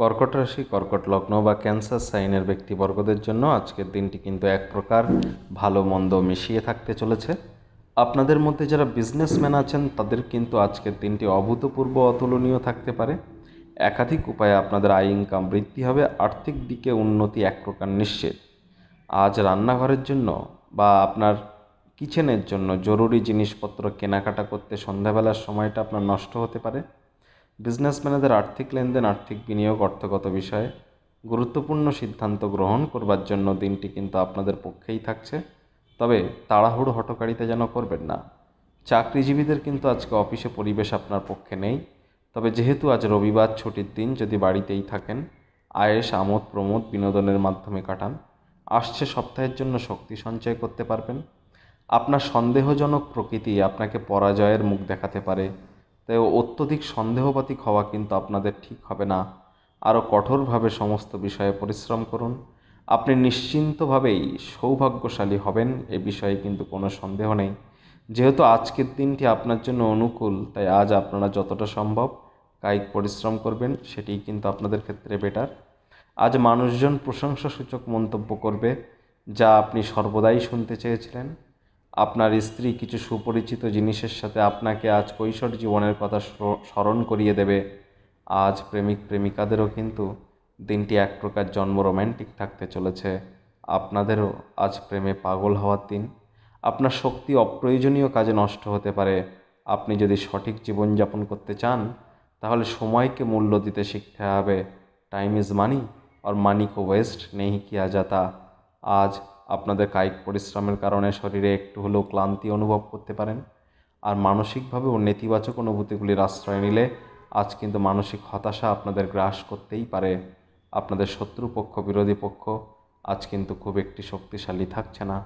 কর্কট রাশি কর্কট লগ্ন বা ক্যান্সার সাইনের ব্যক্তিবর্গদের জন্য আজকের দিনটি কিন্তু এক প্রকার ভালো মন্দ মিশিয়ে থাকতে চলেছে আপনাদের মধ্যে যারা বিজনেসম্যান আছেন তাদের কিন্তু আজকের দিনটি অভূতপূর্ব অতুলনীয় থাকতে পারে একাধিক উপায়ে আপনাদের আয় ইনকাম বৃদ্ধি হবে আর্থিক দিকে উন্নতি এক প্রকার নিশ্চিত আজ রান্নাঘরের জন্য বা আপনার কিচেনের জন্য জরুরি জিনিসপত্র কেনাকাটা করতে সন্ধ্যাবেলার সময়টা আপনার নষ্ট হতে পারে বিজনেসম্যানেদের আর্থিক লেনদেন আর্থিক বিনিয়োগ অর্থগত বিষয়ে গুরুত্বপূর্ণ সিদ্ধান্ত গ্রহণ করবার জন্য দিনটি কিন্তু আপনাদের পক্ষেই থাকছে তবে তাড়াহুড়ো হটকারিতা যেন করবেন না চাকরিজীবীদের কিন্তু আজকে অফিসে পরিবেশ আপনার পক্ষে নেই তবে যেহেতু আজ রবিবার ছুটির দিন যদি বাড়িতেই থাকেন আয়েস আমোদ প্রমোদ বিনোদনের মাধ্যমে কাটান আসছে সপ্তাহের জন্য শক্তি সঞ্চয় করতে পারবেন আপনার সন্দেহজনক প্রকৃতি আপনাকে পরাজয়ের মুখ দেখাতে পারে তাই অত্যধিক সন্দেহবাতিক হওয়া কিন্তু আপনাদের ঠিক হবে না আরও কঠোরভাবে সমস্ত বিষয়ে পরিশ্রম করুন আপনি নিশ্চিন্তভাবেই সৌভাগ্যশালী হবেন এ বিষয়ে কিন্তু কোনো সন্দেহ নেই যেহেতু আজকের দিনটি আপনার জন্য অনুকূল তাই আজ আপনারা যতটা সম্ভব কায়িক পরিশ্রম করবেন সেটি কিন্তু আপনাদের ক্ষেত্রে বেটার আজ মানুষজন প্রশংসাসূচক মন্তব্য করবে যা আপনি সর্বদাই শুনতে চেয়েছিলেন আপনার স্ত্রী কিছু সুপরিচিত জিনিসের সাথে আপনাকে আজ কৈশোর জীবনের কথা স্মরণ করিয়ে দেবে আজ প্রেমিক প্রেমিকাদেরও কিন্তু দিনটি এক প্রকার জন্ম রোম্যান্টিক থাকতে চলেছে আপনাদেরও আজ প্রেমে পাগল হওয়ার দিন আপনার শক্তি অপ্রয়োজনীয় কাজে নষ্ট হতে পারে আপনি যদি সঠিক জীবনযাপন করতে চান তাহলে সময়কে মূল্য দিতে শিখতে হবে টাইম ইজ মানি আর মানি কো ওয়েস্ট নেই কি আজাতা আজ আপনাদের কায়িক পরিশ্রমের কারণে শরীরে একটু হলেও ক্লান্তি অনুভব করতে পারেন আর মানসিকভাবেও নেতিবাচক অনুভূতিগুলির আশ্রয় নিলে আজ কিন্তু মানসিক হতাশা আপনাদের গ্রাস করতেই পারে আপনাদের শত্রুপক্ষ বিরোধী পক্ষ আজ কিন্তু খুব একটি শক্তিশালী থাকছে না